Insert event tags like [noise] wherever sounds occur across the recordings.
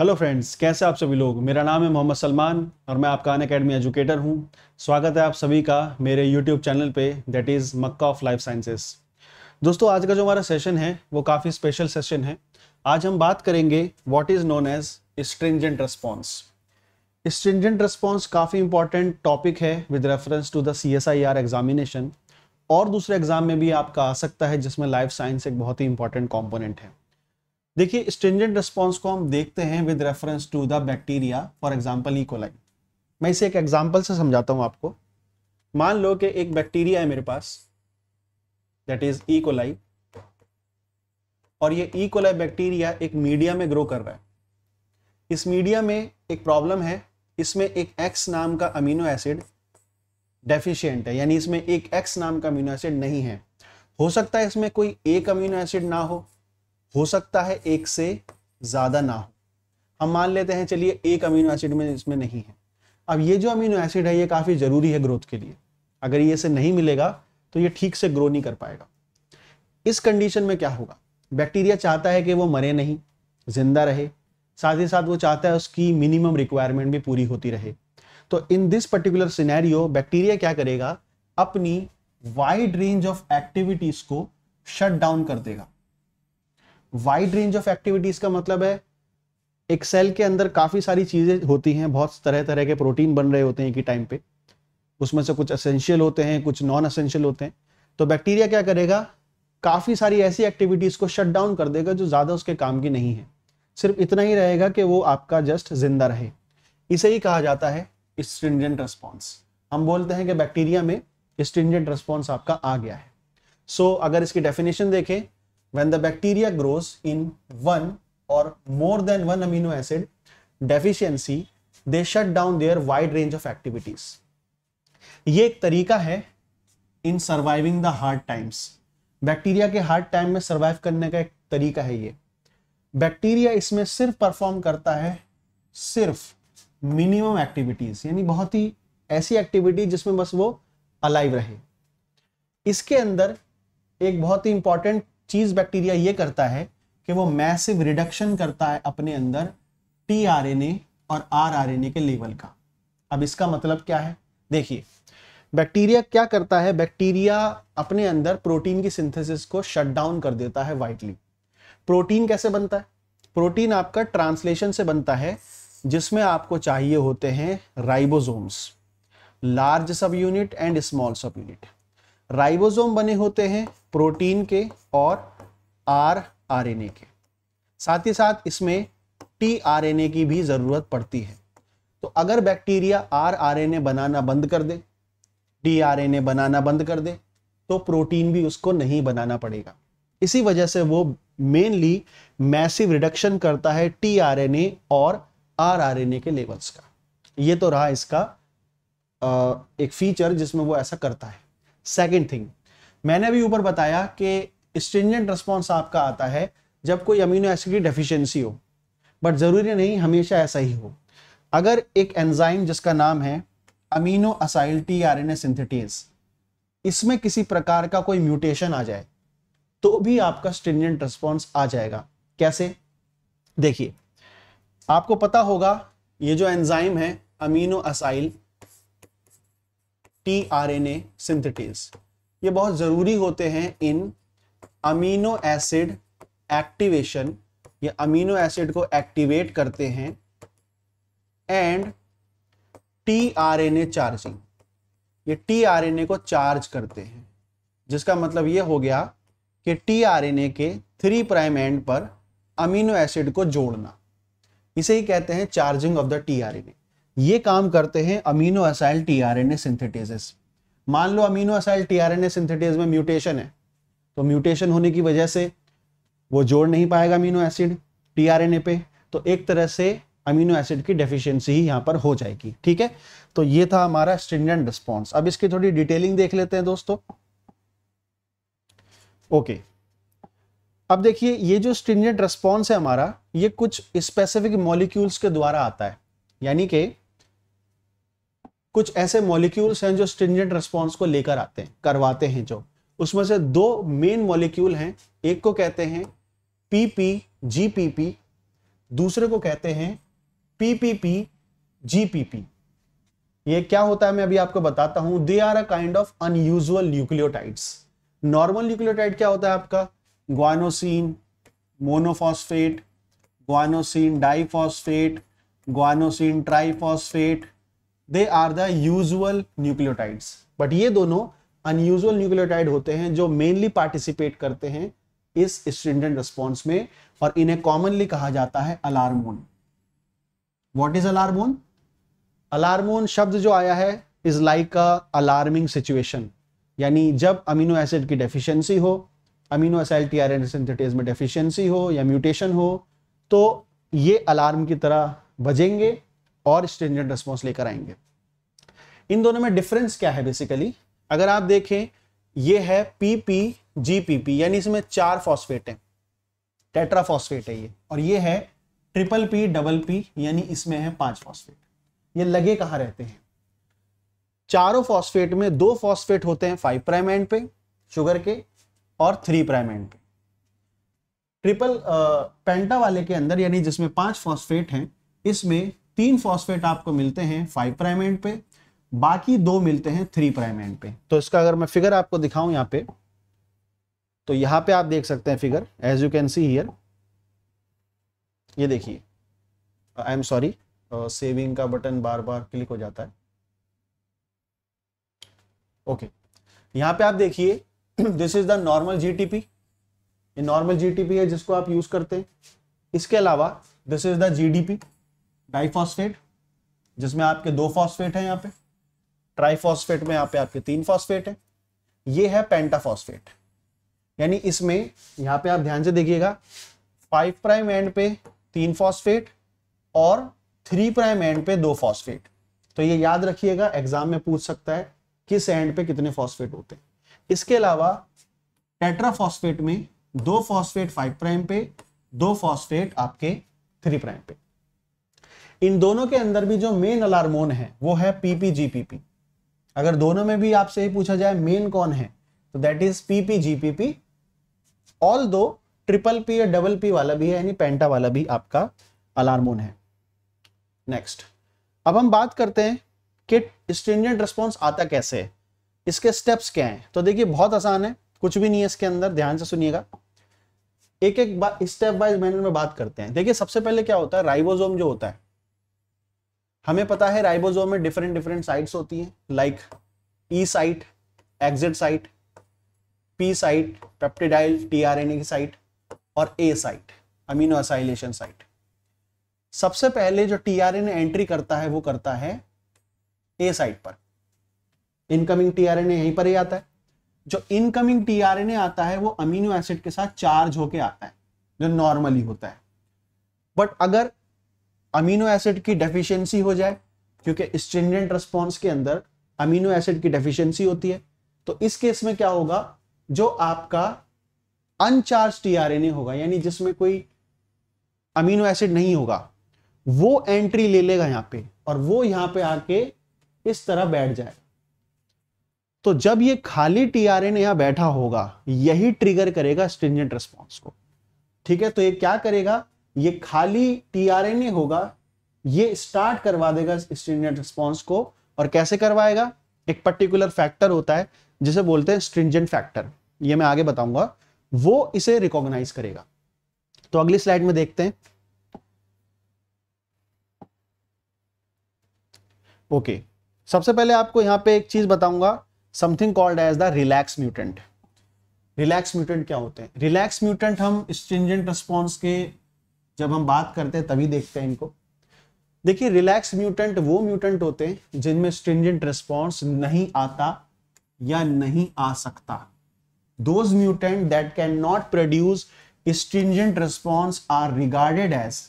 Hello friends कैसे आप सभी लोग मेरा नाम है मोहम्मद सलमान और मैं आपका अन अकेडमी एजुकेटर हूँ स्वागत है आप सभी का मेरे यूट्यूब चैनल पे that is Mecca of life sciences दोस्तों आज का जो हमारा सेशन है वो काफ़ी स्पेशल सेशन है आज हम बात करेंगे what is known as stringent response stringent response काफ़ी इंपॉर्टेंट टॉपिक है with reference to the C S I R examination और दूसरे एग्जाम में भी आपका आ सकता है जिसमें लाइफ साइंस एक बहुत ही इंपॉर्टेंट कॉम्पोनेंट है देखिए स्ट्रिंजेंट रिस्पॉन्स को हम देखते हैं with reference to the bacteria for example E coli मैं इसे एक एग्जाम्पल से समझाता हूँ आपको मान लो कि एक बैक्टीरिया है मेरे पास दैट इज इकोलाई और ये इकोलाई e. बैक्टीरिया एक मीडिया में ग्रो कर रहा है इस मीडिया में एक प्रॉब्लम है इसमें एक एक्स नाम का अमीनो एसिड डेफिशिएंट है यानी इसमें एक एक्स नाम का अमीनो एसिड नहीं है हो सकता है इसमें कोई एक अमीनो एसिड ना हो हो सकता है एक से ज़्यादा ना हो हम मान लेते हैं चलिए एक अमीनो एसिड में इसमें नहीं है अब ये जो अमीनो एसिड है ये काफ़ी ज़रूरी है ग्रोथ के लिए अगर ये से नहीं मिलेगा तो ये ठीक से ग्रो नहीं कर पाएगा इस कंडीशन में क्या होगा बैक्टीरिया चाहता है कि वो मरे नहीं जिंदा रहे साथ ही साथ वो चाहता है उसकी मिनिमम रिक्वायरमेंट भी पूरी होती रहे तो in this particular scenario bacteria क्या करेगा अपनी वाइड रेंज ऑफ एक्टिविटीज को शट डाउन कर देगा वाइड रेंज ऑफ एक्टिविटीज का मतलब है एक सेल के अंदर काफ़ी सारी चीज़ें होती हैं बहुत तरह तरह के प्रोटीन बन रहे होते हैं एक ही टाइम पे उसमें से कुछ असेंशियल होते हैं कुछ नॉन असेंशियल होते हैं तो बैक्टीरिया क्या करेगा काफ़ी सारी ऐसी एक्टिविटीज़ को शट डाउन कर देगा जो ज़्यादा उसके काम की नहीं है सिर्फ इतना ही रहेगा कि वो आपका जस्ट जिंदा रहे इसे ही कहा जाता है स्ट्रिंजेंट रिस्पॉन्स हम बोलते हैं कि बैक्टीरिया में स्ट्रिंजेंट रिस्पॉन्स आपका आ गया है सो so, अगर इसकी डेफिनेशन देखें when the bacteria grows in one or more than one amino acid deficiency, they shut down their wide range of activities. ये एक तरीका है in surviving the hard times bacteria के हार्ड टाइम में survive करने का एक तरीका है ये बैक्टीरिया इसमें सिर्फ परफॉर्म करता है सिर्फ मिनिमम एक्टिविटीज यानी बहुत ही ऐसी एक्टिविटी जिसमें बस वो अलाइव रहे इसके अंदर एक बहुत ही इंपॉर्टेंट चीज बैक्टीरिया ये करता है कि वो मैसिव रिडक्शन करता है अपने अंदर टी आर एन ए और आर आर एन ए के लेवल का अब इसका मतलब क्या है देखिए बैक्टीरिया क्या करता है बैक्टीरिया अपने अंदर प्रोटीन की सिंथेसिस को शट डाउन कर देता है वाइटली प्रोटीन कैसे बनता है प्रोटीन आपका ट्रांसलेशन से बनता है जिसमें आपको चाहिए होते हैं ribosomes large subunit and small subunit ribosome बने होते हैं प्रोटीन के और आर आर एन ए के साथ ही साथ इसमें टी आर एन ए की भी ज़रूरत पड़ती है तो अगर bacteria R R N A बनाना बंद कर दे टी आर एन ए बनाना बंद कर दे तो प्रोटीन भी उसको नहीं बनाना पड़ेगा इसी वजह से वो मेनली मैसिव रिडक्शन करता है टी आर एन ए और आर आर एन ए के लेवल्स का ये तो रहा इसका एक फीचर जिसमें वो ऐसा करता है सेकेंड थिंग मैंने अभी ऊपर बताया कि स्ट्रिंजेंट रिस्पॉन्स आपका आता है जब कोई अमीनो एसिड की डेफिशिएंसी हो बट ज़रूरी नहीं हमेशा ऐसा ही हो अगर एक एंजाइम जिसका नाम है aminoacyl T R N A इसमें किसी प्रकार का कोई म्यूटेशन आ जाए तो भी आपका स्ट्रिंजेंट रिस्पॉन्स आ जाएगा कैसे देखिए आपको पता होगा ये जो एंजाइम है aminoacyl T R N A ये बहुत ज़रूरी होते हैं इन अमीनो एसिड एक्टिवेशन ये अमीनो एसिड को एक्टिवेट करते हैं and T R N A charging ये टी आर एन ए को चार्ज करते हैं जिसका मतलब ये हो गया कि टी आर एन ए के थ्री प्राइम एंड पर अमीनो एसिड को जोड़ना इसे ही कहते हैं charging of the T R N A ये काम करते हैं aminoacyl T R N A synthetase मान लो अमीनो असाइल टीआरएनए सिंथेटेज में म्यूटेशन है तो म्यूटेशन होने की वजह से वो जोड़ नहीं पाएगा अमीनो एसिड टीआरएनए पे तो एक तरह से अमीनो एसिड की डेफिशिएंसी ही यहां पर हो जाएगी ठीक है तो ये था हमारा स्ट्रिंजेंट रिस्पॉन्स अब इसकी थोड़ी डिटेलिंग देख लेते हैं दोस्तों ओके अब देखिए ये जो स्ट्रिंजेंट रिस्पॉन्स है हमारा ये कुछ स्पेसिफिक मॉलिक्यूल्स के द्वारा आता है यानी कि कुछ ऐसे मॉलिक्यूल्स हैं जो स्ट्रिंजेंट रिस्पॉन्स को लेकर आते हैं करवाते हैं जो उसमें से दो मेन मॉलिक्यूल हैं एक को कहते हैं पीपी जीपीपी दूसरे को कहते हैं पीपीपी जीपीपी ये क्या होता है मैं अभी आपको बताता हूं they are a kind of unusual nucleotides normal nucleotide क्या होता है आपका guanosine monophosphate guanosine diphosphate guanosine triphosphate they are the usual nucleotides but ये दोनों अनयूजल न्यूक्लियोटाइड होते हैं जो मेनली पार्टिसिपेट करते हैं इस स्ट्रिंजेंट रिस्पॉन्स में और इन्हें कॉमनली कहा जाता है अलार्मोन वॉट इज अलार्मोन अलार्मोन शब्द जो आया है is like a alarming situation यानी जब अमीनो एसिड की डेफिशिएंसी हो aminoacyl T R N synthetase में डेफिशिएंसी हो या म्यूटेशन हो तो ये अलार्म की तरह बजेंगे और स्ट्रेंजेंट रिस्पॉन्स लेकर आएंगे इन दोनों में डिफरेंस क्या है बेसिकली अगर आप देखें ये है P P P G P P यानी इसमें चार फॉस्फेट है टेट्राफॉस्फेट है ये और ये है ट्रिपल पी डबल पी यानी इसमें है पांच फॉस्फेट ये लगे कहां रहते हैं चारों फॉस्फेट में दो फॉस्फेट होते हैं फाइव प्राइम एंड पे शुगर के और थ्री प्राइम एंड पे ट्रिपल पेंटा वाले के अंदर यानी जिसमें पांच फॉस्फेट हैं इसमें तीन फॉस्फेट आपको मिलते हैं फाइव प्राइम एंड पे बाकी दो मिलते हैं थ्री प्राइम एंड पे तो इसका अगर मैं फिगर आपको दिखाऊं यहाँ पे तो यहाँ पे आप देख सकते हैं figure as you can see here ये देखिए आई एम सॉरी सेविंग का बटन बार बार क्लिक हो जाता है ओके okay. यहाँ पे आप देखिए this is the normal G T P ये नॉर्मल जीटीपी है जिसको आप यूज करते हैं इसके अलावा this is the G D P diphosphate जिसमें आपके दो फॉस्फेट हैं यहाँ पे ट्राइफॉस्फेट में यहाँ पे आपके तीन फॉस्फेट है ये है पेंटाफॉस्फेट यानी इसमें यहाँ पे आप ध्यान से देखिएगा फाइव प्राइम एंड पे तीन फॉस्फेट और थ्री प्राइम एंड पे दो फॉस्फेट तो ये याद रखिएगा एग्जाम में पूछ सकता है किस एंड पे कितने फॉस्फेट होते हैं इसके अलावा टेट्राफॉस्फेट में दो फॉस्फेट फाइव प्राइम पे दो फॉस्फेट आपके थ्री प्राइम पे इन दोनों के अंदर भी जो मेन अलार्मोन है वो है पीपीजीपीपी अगर दोनों में भी आपसे ही पूछा जाए मेन कौन है तो दैट इज पीपीजीपीपी ऑल दो ट्रिपल पी या डबल पी वाला भी है यानी पेंटा वाला भी आपका अलार्मोन है नेक्स्ट अब हम बात करते हैं कि स्ट्रिंजेंट रिस्पॉन्स आता कैसे है इसके स्टेप्स क्या हैं तो देखिए बहुत आसान है कुछ भी नहीं है इसके अंदर ध्यान से सुनिएगा एक एक स्टेप बाय मैनर में बात करते हैं देखिए सबसे पहले क्या होता है राइबोसोम जो होता है हमें पता है राइबोसोम में डिफरेंट डिफरेंट साइट्स होती हैं like E site exit site P site peptidyl T R N A की साइट और A site aminoacylation site सबसे पहले जो टीआरएनए एंट्री करता है वो करता है ए साइट पर इनकमिंग टीआरएनए यहीं पर ही आता है जो इनकमिंग टीआरएनए आता है वो अमीनो एसिड के साथ चार्ज होके आता है जो नॉर्मली होता है बट अगर अमीनो एसिड की डेफिशिएंसी हो जाए क्योंकि स्ट्रिंजेंट रिस्पॉन्स के अंदर अमीनो एसिड की डेफिशिएंसी होती है तो इस केस में क्या होगा जो आपका अनचार्ज टीआरएनए होगा यानी जिसमें कोई अमीनो एसिड नहीं होगा वो एंट्री ले लेगा यहां पे और वो यहां पे आके इस तरह बैठ जाएगा तो जब ये खाली टीआरएनए यहां बैठा होगा यही ट्रिगर करेगा स्ट्रिंजेंट रिस्पॉन्स को ठीक है तो ये क्या करेगा ये खाली टीआरएनए होगा ये स्टार्ट करवा देगा स्ट्रिंजेंट रिस्पॉन्स को और कैसे करवाएगा एक पर्टिकुलर फैक्टर होता है जिसे बोलते हैं स्ट्रिंजेंट फैक्टर ये मैं आगे बताऊंगा वो इसे रिकॉग्नाइज करेगा तो अगली स्लाइड में देखते हैं ओके okay. सबसे पहले आपको यहां पे एक चीज बताऊंगा something called as the relax mutant relax mutant क्या होते हैं रिलैक्स म्यूटेंट हम स्ट्रिंजेंट रिस्पॉन्स के जब हम बात करते हैं तभी देखते हैं इनको देखिए रिलैक्स म्यूटेंट वो म्यूटेंट होते हैं जिनमें स्ट्रिंजेंट रिस्पॉन्स नहीं आता या नहीं आ सकता those mutant that can not produce stringent response are regarded as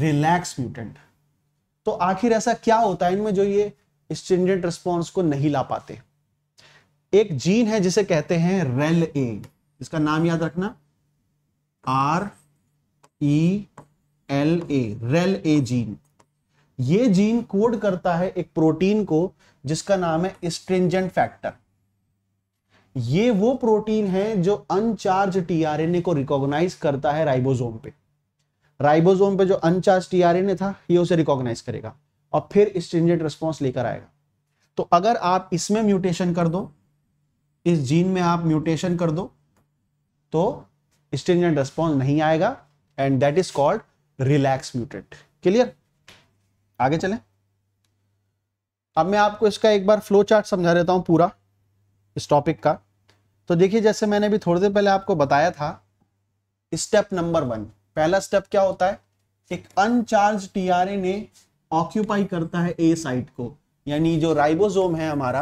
relax mutant तो आखिर ऐसा क्या होता है इनमें जो ये स्ट्रिंजेंट रिस्पॉन्स को नहीं ला पाते एक जीन है जिसे कहते हैं रेल ए इसका नाम याद रखना R E L A rel A gene ये जीन कोड करता है एक प्रोटीन को जिसका नाम है स्ट्रिंजेंट फैक्टर ये वो प्रोटीन है जो अनचार्ज टीआरएनए को रिकॉग्नाइज करता है राइबोसोम पे राइबोसोम पे जो अनचार्ज टीआरएनए था ये उसे रिकॉग्नाइज करेगा और फिर स्ट्रिंजेंट रिस्पॉन्स लेकर आएगा तो अगर आप इसमें म्यूटेशन कर दो इस जीन में आप म्यूटेशन कर दो तो स्ट्रिंजेंट रिस्पॉन्स नहीं आएगा and that is called relax mutant clear आगे चलें अब मैं आपको इसका एक बार फ्लो चार्ट समझा देता हूं पूरा इस टॉपिक का तो देखिए जैसे मैंने अभी थोड़ी देर पहले आपको बताया था स्टेप नंबर वन पहला स्टेप क्या होता है एक अनचार्ज ने ऑक्यूपाई करता है ए साइट को यानी जो राइबोसोम है हमारा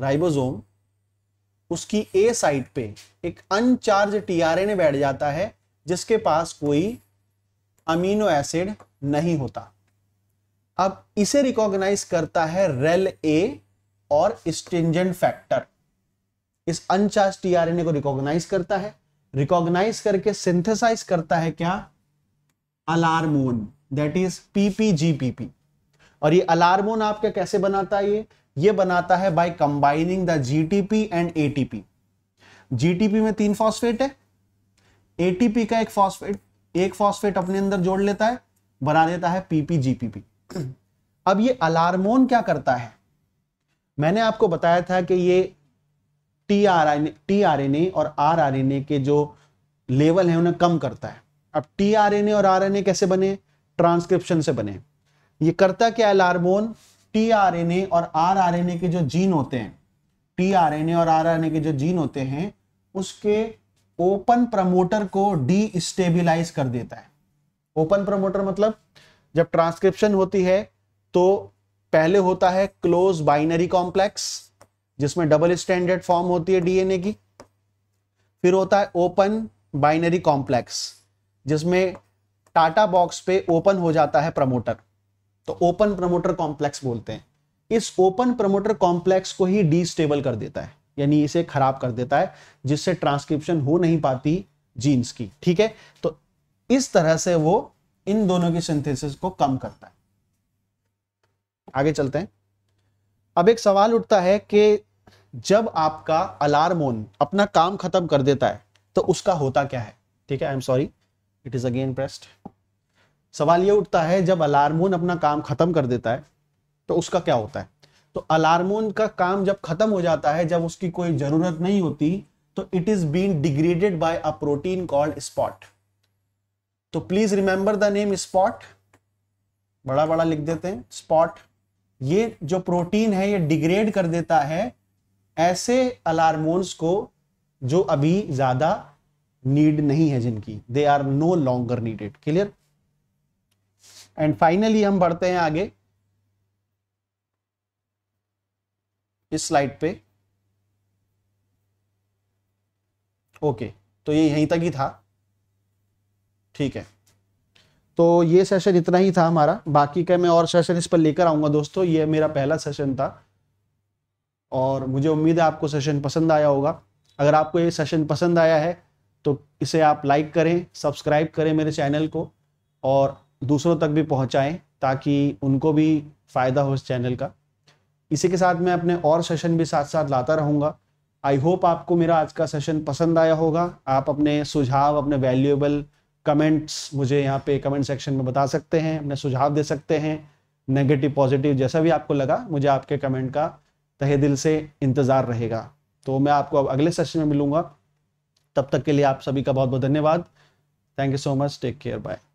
राइबोसोम उसकी ए साइट पे एक अनचार्ज ने बैठ जाता है जिसके पास कोई अमीनो एसिड नहीं होता अब इसे रिकॉग्नाइज करता है रेल ए और स्टिंजेंट फैक्टर इस अनचार्ज टीआरएनए को रिकॉग्नाइज करता है रिकॉग्नाइज करके सिंथेसाइज करता है क्या अलार्मोन दैट इज पीपीजीपीपी और ये अलार्मोन आपका कैसे बनाता है ये ये बनाता है by combining the G T P and A T P G T P में तीन फॉस्फेट है एटीपी का एक फॉस्फेट एक फॉस्फेट अपने अंदर जोड़ लेता है बना देता है पीपीजीपीपी [clears throat] अब ये अलार्मोन क्या करता है मैंने आपको बताया था कि ये टी आर टी और आर के जो लेवल है उन्हें कम करता है अब टी और आर कैसे बने ट्रांसक्रिप्शन से बने ये करता क्या अलार्मोन लार्मोन टी और आर के जो जीन होते हैं टी और आर के जो जीन होते हैं उसके ओपन प्रमोटर को डीस्टेबिलाईज कर देता है ओपन प्रमोटर मतलब जब ट्रांसक्रिप्शन होती है तो पहले होता है क्लोज बाइनरी कॉम्प्लेक्स जिसमें डबल स्टैंडर्ड फॉर्म होती है डीएनए की फिर होता है ओपन बाइनरी कॉम्प्लेक्स जिसमें टाटा बॉक्स पे ओपन हो जाता है प्रमोटर तो ओपन प्रमोटर कॉम्प्लेक्स बोलते हैं इस ओपन प्रमोटर कॉम्प्लेक्स को ही डीस्टेबल कर देता है यानी इसे खराब कर देता है जिससे ट्रांसक्रिप्शन हो नहीं पाती जीन्स की ठीक है तो इस तरह से वो इन दोनों की सिंथेसिस को कम करता है आगे चलते हैं अब एक सवाल उठता है कि जब आपका अलार्मोन अपना काम खत्म कर देता है तो उसका होता क्या है ठीक है I am sorry it is again pressed सवाल ये उठता है जब अलार्मोन अपना काम खत्म कर देता है तो उसका क्या होता है तो अलार्मोन का काम जब खत्म हो जाता है जब उसकी कोई जरूरत नहीं होती तो it is been degraded by a protein called spot तो please remember the name spot बड़ा बड़ा लिख देते हैं स्पॉट ये जो प्रोटीन है ये डिग्रेड कर देता है ऐसे अलार्मोन्स को जो अभी ज्यादा नीड नहीं है जिनकी they are no longer needed clear and finally हम बढ़ते हैं आगे इस स्लाइड पे ओके तो ये यहीं तक ही था ठीक है तो ये सेशन इतना ही था हमारा बाकी का मैं और सेशन इस पर लेकर आऊंगा दोस्तों ये मेरा पहला सेशन था और मुझे उम्मीद है आपको सेशन पसंद आया होगा अगर आपको ये सेशन पसंद आया है तो इसे आप लाइक करें सब्सक्राइब करें मेरे चैनल को और दूसरों तक भी पहुंचाएं ताकि उनको भी फ़ायदा हो इस चैनल का इसी के साथ मैं अपने और सेशन भी साथ साथ लाता रहूँगा आई होप आपको मेरा आज का सेशन पसंद आया होगा आप अपने सुझाव अपने वैल्यूएबल कमेंट्स मुझे यहाँ पे कमेंट सेक्शन में बता सकते हैं अपने सुझाव दे सकते हैं नेगेटिव पॉजिटिव जैसा भी आपको लगा मुझे आपके कमेंट का तहे दिल से इंतज़ार रहेगा तो मैं आपको अब अगले सेशन में मिलूंगा तब तक के लिए आप सभी का बहुत बहुत धन्यवाद thank you so much take care bye